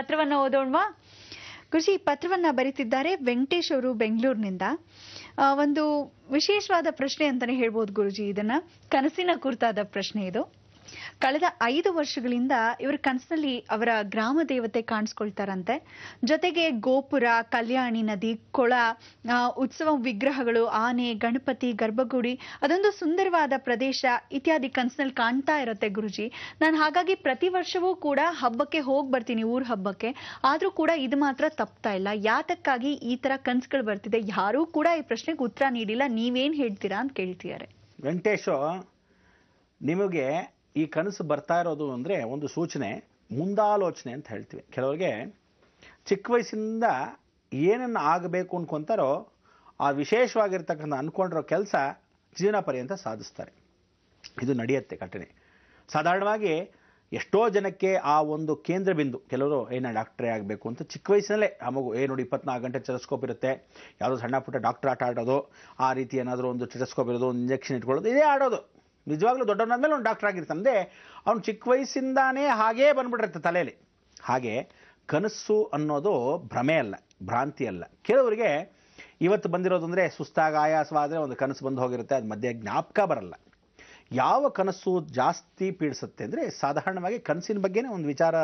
ಪತ್ರವನ್ನು ಓದೋಣವಾ ಖುಷಿ ಪತ್ರವನ್ನ ಬರೀತಿದ್ದಾರೆ ವೆಂಕಟೇಶ್ ಅವರು ಬೆಂಗಳೂರಿನಿಂದ ಒಂದು ವಿಶೇಷವಾದ ಪ್ರಶ್ನೆ ಅಂತಾನೆ ಹೇಳ್ಬೋದು ಗುರುಜಿ ಇದನ್ನ ಕನಸಿನ ಕುರಿತಾದ ಪ್ರಶ್ನೆ ಇದು ಕಳೆದ ಐದು ವರ್ಷಗಳಿಂದ ಇವರ ಕನಸಿನಲ್ಲಿ ಅವರ ಗ್ರಾಮ ದೇವತೆ ಕಾಣಿಸ್ಕೊಳ್ತಾರಂತೆ ಜೊತೆಗೆ ಗೋಪುರ ಕಲ್ಯಾಣಿ ನದಿ ಕೊಳ ಉತ್ಸವ ವಿಗ್ರಹಗಳು ಆನೆ ಗಣಪತಿ ಗರ್ಭಗುಡಿ ಅದೊಂದು ಸುಂದರವಾದ ಪ್ರದೇಶ ಇತ್ಯಾದಿ ಕನಸಿನಲ್ಲಿ ಕಾಣ್ತಾ ಇರುತ್ತೆ ಗುರುಜಿ ನಾನು ಹಾಗಾಗಿ ಪ್ರತಿ ವರ್ಷವೂ ಕೂಡ ಹಬ್ಬಕ್ಕೆ ಹೋಗಿ ಬರ್ತೀನಿ ಊರ ಹಬ್ಬಕ್ಕೆ ಆದರೂ ಕೂಡ ಇದು ಮಾತ್ರ ತಪ್ತಾ ಇಲ್ಲ ಯಾತಕ್ಕಾಗಿ ಈ ತರ ಕನಸುಗಳು ಬರ್ತಿದೆ ಯಾರೂ ಕೂಡ ಈ ಪ್ರಶ್ನೆಗೆ ಉತ್ತರ ನೀಡಿಲ್ಲ ನೀವೇನ್ ಹೇಳ್ತೀರಾ ಅಂತ ಕೇಳ್ತಿದ್ದಾರೆ ವೆಂಕಟೇಶ್ ನಿಮಗೆ ಈ ಕನಸು ಬರ್ತಾ ಇರೋದು ಅಂದರೆ ಒಂದು ಸೂಚನೆ ಮುಂದಾಲೋಚನೆ ಅಂತ ಹೇಳ್ತೀವಿ ಕೆಲವರಿಗೆ ಚಿಕ್ಕ ವಯಸ್ಸಿಂದ ಏನನ್ನು ಆಗಬೇಕು ಅನ್ಕೊತಾರೋ ಆ ವಿಶೇಷವಾಗಿರ್ತಕ್ಕಂಥ ಅಂದ್ಕೊಂಡಿರೋ ಕೆಲಸ ಜೀವನ ಪರ್ಯಂತ ಸಾಧಿಸ್ತಾರೆ ಇದು ನಡೆಯುತ್ತೆ ಘಟನೆ ಸಾಧಾರಣವಾಗಿ ಎಷ್ಟೋ ಜನಕ್ಕೆ ಆ ಒಂದು ಕೇಂದ್ರ ಬಿಂದು ಕೆಲವರು ಏನ ಡಾಕ್ಟ್ರೇ ಆಗಬೇಕು ಅಂತ ಚಿಕ್ಕ ವಯಸ್ಸಿನಲ್ಲೇ ಆ ಮಗು ಏನು ನೋಡಿ ಇಪ್ಪತ್ನಾಲ್ಕು ಗಂಟೆ ಚೆರಸ್ಕೋಪ್ ಇರುತ್ತೆ ಯಾವುದೋ ಸಣ್ಣ ಪುಟ್ಟ ಡಾಕ್ಟರ್ ಆಟ ಆಡೋದು ಆ ರೀತಿ ಏನಾದರೂ ಒಂದು ಚೆರಸ್ಕೋಪ್ ಇರೋದು ಇಂಜೆಕ್ಷನ್ ಇಟ್ಕೊಳ್ಳೋದು ಇದೇ ಆಡೋದು ನಿಜವಾಗ್ಲೂ ದೊಡ್ಡವನಾದ್ಮೇಲೆ ಅವ್ನು ಡಾಕ್ಟರ್ ಅಂದೆ ಅವ್ನು ಚಿಕ್ಕ ವಯಸ್ಸಿಂದಾನೇ ಹಾಗೇ ಬಂದ್ಬಿಟ್ಟಿರುತ್ತೆ ತಲೆಯಲ್ಲಿ ಹಾಗೆ ಕನಸು ಅನ್ನೋದು ಭ್ರಮೆ ಅಲ್ಲ ಭ್ರಾಂತಿ ಅಲ್ಲ ಕೆಲವರಿಗೆ ಇವತ್ತು ಬಂದಿರೋದು ಅಂದರೆ ಸುಸ್ತಾಗ ಆಯಾಸವಾದರೆ ಒಂದು ಕನಸು ಬಂದು ಹೋಗಿರುತ್ತೆ ಅದು ಮಧ್ಯೆ ಜ್ಞಾಪಕ ಬರಲ್ಲ ಯಾವ ಕನಸು ಜಾಸ್ತಿ ಪೀಡಿಸುತ್ತೆ ಅಂದರೆ ಸಾಧಾರಣವಾಗಿ ಕನಸಿನ ಬಗ್ಗೆನೇ ಒಂದು ವಿಚಾರ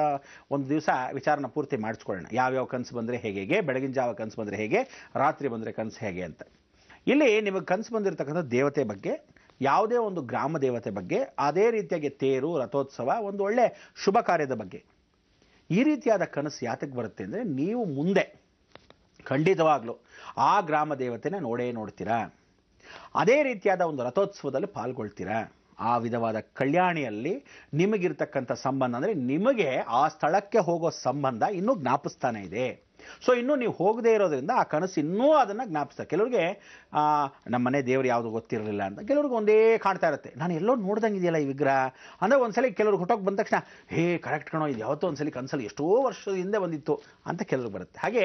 ಒಂದು ದಿವಸ ವಿಚಾರನ ಪೂರ್ತಿ ಮಾಡಿಸ್ಕೊಳ್ಳೋಣ ಯಾವ್ಯಾವ ಕನಸು ಬಂದರೆ ಹೇಗೆ ಹೇಗೆ ಬೆಳಗಿನ ಜಾವ ಕನಸು ಬಂದರೆ ಹೇಗೆ ರಾತ್ರಿ ಬಂದರೆ ಕನಸು ಹೇಗೆ ಅಂತ ಇಲ್ಲಿ ನಿಮಗೆ ಕನಸು ಬಂದಿರತಕ್ಕಂಥ ದೇವತೆ ಬಗ್ಗೆ ಯಾವುದೇ ಒಂದು ಗ್ರಾಮ ದೇವತೆ ಬಗ್ಗೆ ಅದೇ ರೀತಿಯಾಗಿ ತೇರು ರಥೋತ್ಸವ ಒಂದು ಒಳ್ಳೆ ಶುಭ ಕಾರ್ಯದ ಬಗ್ಗೆ ಈ ರೀತಿಯಾದ ಕನಸು ಯಾತಕ್ಕೆ ಬರುತ್ತೆ ಅಂದರೆ ನೀವು ಮುಂದೆ ಖಂಡಿತವಾಗ್ಲೂ ಆ ಗ್ರಾಮ ದೇವತೆನ ನೋಡೇ ನೋಡ್ತೀರಾ ಅದೇ ರೀತಿಯಾದ ಒಂದು ರಥೋತ್ಸವದಲ್ಲಿ ಪಾಲ್ಗೊಳ್ತೀರಾ ಆ ವಿಧವಾದ ಕಲ್ಯಾಣಿಯಲ್ಲಿ ನಿಮಗಿರ್ತಕ್ಕಂಥ ಸಂಬಂಧ ಅಂದರೆ ನಿಮಗೆ ಆ ಸ್ಥಳಕ್ಕೆ ಹೋಗೋ ಸಂಬಂಧ ಇನ್ನೂ ಜ್ಞಾಪಿಸ್ತಾನೆ ಇದೆ ಸೊ ಇನ್ನೂ ನೀವು ಹೋಗದೇ ಇರೋದ್ರಿಂದ ಆ ಕನಸು ಇನ್ನೂ ಅದನ್ನು ಜ್ಞಾಪಿಸ್ತಾರೆ ಕೆಲವರಿಗೆ ನಮ್ಮ ಮನೆ ದೇವರು ಯಾವುದು ಗೊತ್ತಿರಲಿಲ್ಲ ಅಂತ ಕೆಲವ್ರಿಗೆ ಒಂದೇ ಕಾಣ್ತಾ ಇರುತ್ತೆ ನಾನು ಎಲ್ಲೋ ನೋಡ್ದಂಗೆ ಇದೆಯಲ್ಲ ಈ ವಿಗ್ರಹ ಅಂದರೆ ಒಂದ್ಸಲ ಕೆಲವ್ರಿಗೆ ಹುಟ್ಟೋಕೆ ಬಂದ ತಕ್ಷಣ ಹೇ ಕರೆಕ್ಟ್ ಕಣೋ ಇದು ಯಾವತ್ತೋ ಒಂದ್ಸಲಿ ಕನಸಲ್ಲಿ ಎಷ್ಟೋ ವರ್ಷದ ಹಿಂದೆ ಬಂದಿತ್ತು ಅಂತ ಕೆಲವ್ರಿಗೆ ಬರುತ್ತೆ ಹಾಗೆ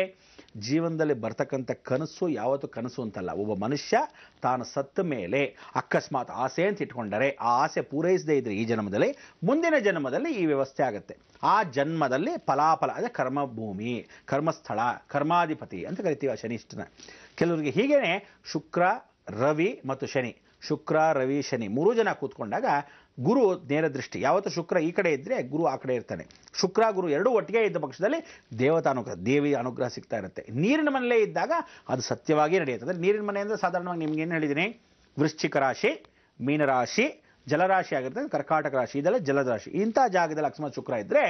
ಜೀವನದಲ್ಲಿ ಬರ್ತಕ್ಕಂಥ ಕನಸು ಯಾವತ್ತು ಕನಸು ಅಂತಲ್ಲ ಒಬ್ಬ ಮನುಷ್ಯ ತಾನು ಸತ್ತ ಮೇಲೆ ಅಕಸ್ಮಾತ್ ಆಸೆ ಅಂತ ಇಟ್ಕೊಂಡರೆ ಆ ಆಸೆ ಪೂರೈಸದೇ ಇದ್ದರೆ ಈ ಜನ್ಮದಲ್ಲಿ ಮುಂದಿನ ಜನ್ಮದಲ್ಲಿ ಈ ವ್ಯವಸ್ಥೆ ಆಗುತ್ತೆ ಆ ಜನ್ಮದಲ್ಲಿ ಫಲಾಫಲ ಅಂದರೆ ಕರ್ಮಭೂಮಿ ಕರ್ಮಸ್ಥಳ ಕರ್ಮಾಧಿಪತಿ ಅಂತ ಕರಿತೀವಿ ಆ ಶನಿಷ್ಠನ ಕೆಲವರಿಗೆ ಹೀಗೇನೆ ಶುಕ್ರ ರವಿ ಮತ್ತು ಶನಿ ಶುಕ್ರ ರವಿ ಶನಿ ಮೂರು ಜನ ಕೂತ್ಕೊಂಡಾಗ ಗುರು ನೇರ ದೃಷ್ಟಿ ಯಾವತ್ತು ಶುಕ್ರ ಈ ಕಡೆ ಇದ್ದರೆ ಗುರು ಆ ಕಡೆ ಇರ್ತಾನೆ ಶುಕ್ರ ಗುರು ಎರಡೂ ಒಟ್ಟಿಗೆ ಇದ್ದ ಪಕ್ಷದಲ್ಲಿ ದೇವತಾನುಗ್ರಹ ದೇವಿ ಅನುಗ್ರಹ ಸಿಗ್ತಾ ಇರುತ್ತೆ ನೀರಿನ ಮನೆಯಲ್ಲೇ ಇದ್ದಾಗ ಅದು ಸತ್ಯವಾಗಿ ನಡೆಯುತ್ತೆ ಅಂದರೆ ನೀರಿನ ಮನೆ ಅಂದರೆ ಸಾಧಾರಣವಾಗಿ ನಿಮ್ಗೇನು ಹೇಳಿದ್ದೀನಿ ವೃಶ್ಚಿಕ ರಾಶಿ ಮೀನರಾಶಿ ಜಲರಾಶಿ ಆಗಿರ್ತದೆ ಕರ್ಕಾಟಕ ರಾಶಿ ಇದೆಲ್ಲ ಜಲರಾಶಿ ಇಂಥ ಜಾಗದಲ್ಲಿ ಅಕಸ್ಮಾತ್ ಶುಕ್ರ ಇದ್ದರೆ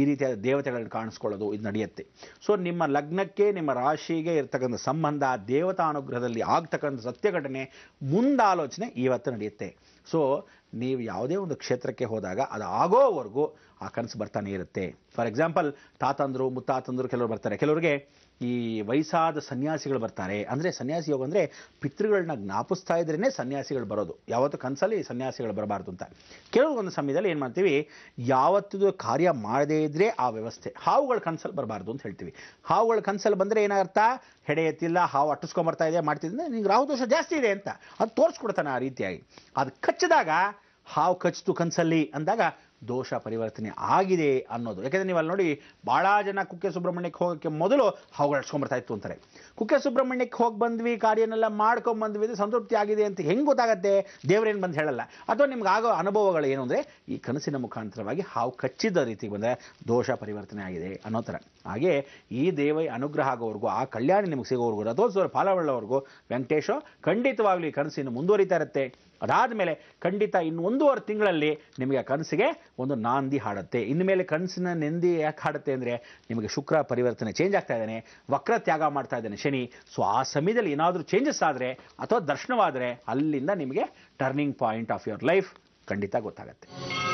ಈ ರೀತಿಯಾದ ದೇವತೆಗಳನ್ನು ಕಾಣಿಸ್ಕೊಳ್ಳೋದು ಇದು ನಡೆಯುತ್ತೆ ಸೊ ನಿಮ್ಮ ಲಗ್ನಕ್ಕೆ ನಿಮ್ಮ ರಾಶಿಗೆ ಇರ್ತಕ್ಕಂಥ ಸಂಬಂಧ ದೇವತಾನುಗ್ರಹದಲ್ಲಿ ಆಗ್ತಕ್ಕಂಥ ಘಟನೆ ಮುಂದಾಲೋಚನೆ ಇವತ್ತು ನಡೆಯುತ್ತೆ ಸೊ ನೀವು ಯಾವುದೇ ಒಂದು ಕ್ಷೇತ್ರಕ್ಕೆ ಹೋದಾಗ ಅದು ಆಗೋವರೆಗೂ ಆ ಕನಸು ಬರ್ತಾನೆ ಇರುತ್ತೆ ಫಾರ್ ಎಕ್ಸಾಂಪಲ್ ತಾತಂದರು ಮುತ್ತಾತಂದರು ಕೆಲವರು ಬರ್ತಾರೆ ಕೆಲವರಿಗೆ ಈ ವಯಸ್ಸಾದ ಸನ್ಯಾಸಿಗಳು ಬರ್ತಾರೆ ಅಂದರೆ ಸನ್ಯಾಸಿ ಯೋಗ ಅಂದರೆ ಪಿತೃಗಳನ್ನ ಜ್ಞಾಪಿಸ್ತಾ ಇದ್ರೇ ಸನ್ಯಾಸಿಗಳು ಬರೋದು ಯಾವತ್ತು ಕನಸಲ್ಲಿ ಸನ್ಯಾಸಿಗಳು ಬರಬಾರ್ದು ಅಂತ ಒಂದು ಸಮಯದಲ್ಲಿ ಏನು ಮಾಡ್ತೀವಿ ಯಾವತ್ತದು ಕಾರ್ಯ ಮಾಡದೇ ಇದ್ದರೆ ಆ ವ್ಯವಸ್ಥೆ ಹಾವುಗಳ ಕನಸಲ್ಲಿ ಬರಬಾರ್ದು ಅಂತ ಹೇಳ್ತೀವಿ ಹಾವುಗಳ ಕನಸಲ್ಲಿ ಬಂದರೆ ಏನಾಗತ್ತ ಹೆಡೆ ಎತ್ತಿಲ್ಲ ಹಾವು ಅಟ್ಟಿಸ್ಕೊಂಬರ್ತಾ ಇದೆ ಮಾಡ್ತಿದ್ದೆ ನಿಂಗೆ ದೋಷ ಜಾಸ್ತಿ ಇದೆ ಅಂತ ಅದು ತೋರಿಸ್ಕೊಡ್ತಾನೆ ಆ ರೀತಿಯಾಗಿ ಅದು ಕಚ್ಚಿದಾಗ ಹಾವು ಕಚ್ತು ಕನಸಲ್ಲಿ ಅಂದಾಗ ದೋಷ ಪರಿವರ್ತನೆ ಆಗಿದೆ ಅನ್ನೋದು ಯಾಕೆಂದರೆ ನೀವು ಅಲ್ಲಿ ನೋಡಿ ಭಾಳ ಜನ ಕುಕ್ಕೆ ಸುಬ್ರಹ್ಮಣ್ಯಕ್ಕೆ ಹೋಗೋಕ್ಕೆ ಮೊದಲು ಅವುಗಳು ಹಡ್ಸ್ಕೊಂಬರ್ತಾ ಇತ್ತು ಅಂತಾರೆ ಕುಕ್ಕೆ ಸುಬ್ರಹ್ಮಣ್ಯಕ್ಕೆ ಹೋಗಿ ಬಂದ್ವಿ ಕಾರ್ಯನೆಲ್ಲ ಮಾಡ್ಕೊಂಬಂದ್ವಿ ಇದು ಸಂತೃಪ್ತಿ ಆಗಿದೆ ಅಂತ ಹೆಂಗೆ ಗೊತ್ತಾಗತ್ತೆ ದೇವರೇನು ಬಂದು ಹೇಳಲ್ಲ ಅಥವಾ ನಿಮ್ಗೆ ಆಗೋ ಅನುಭವಗಳು ಏನು ಅಂದರೆ ಈ ಕನಸಿನ ಮುಖಾಂತರವಾಗಿ ಹಾವು ಕಚ್ಚಿದ ರೀತಿಗೆ ಬಂದರೆ ದೋಷ ಪರಿವರ್ತನೆ ಆಗಿದೆ ಅನ್ನೋ ಥರ ಹಾಗೆ ಈ ದೇವೈ ಅನುಗ್ರಹ ಆಗೋವರೆಗೂ ಆ ಕಲ್ಯಾಣ ನಿಮಗೆ ಸಿಗೋವರೆಗೂ ರಥೋತ್ಸವ ಫಾಲವಳ್ಳವರೆಗೂ ವೆಂಕಟೇಶ ಖಂಡಿತವಾಗಲಿ ಕನಸಿನ ಮುಂದುವರಿತಾ ಇರುತ್ತೆ ಅದಾದ ಮೇಲೆ ಖಂಡಿತ ಇನ್ನೊಂದೂವರೆ ತಿಂಗಳಲ್ಲಿ ನಿಮಗೆ ಕನಸಿಗೆ ಒಂದು ನಾಂದಿ ಹಾಡುತ್ತೆ ಇನ್ನು ಮೇಲೆ ಕನಸಿನ ನೆಂದಿ ಯಾಕೆ ಹಾಡುತ್ತೆ ಅಂದರೆ ನಿಮಗೆ ಶುಕ್ರ ಪರಿವರ್ತನೆ ಚೇಂಜ್ ಆಗ್ತಾ ಇದ್ದಾನೆ ವಕ್ರ ತ್ಯಾಗ ಮಾಡ್ತಾ ಇದ್ದಾನೆ ಶನಿ ಸೊ ಆ ಸಮಯದಲ್ಲಿ ಏನಾದರೂ ಚೇಂಜಸ್ ಆದರೆ ಅಥವಾ ದರ್ಶನವಾದರೆ ಅಲ್ಲಿಂದ ನಿಮಗೆ turning point of your life ಖಂಡಿತ ಗೊತ್ತಾಗುತ್ತೆ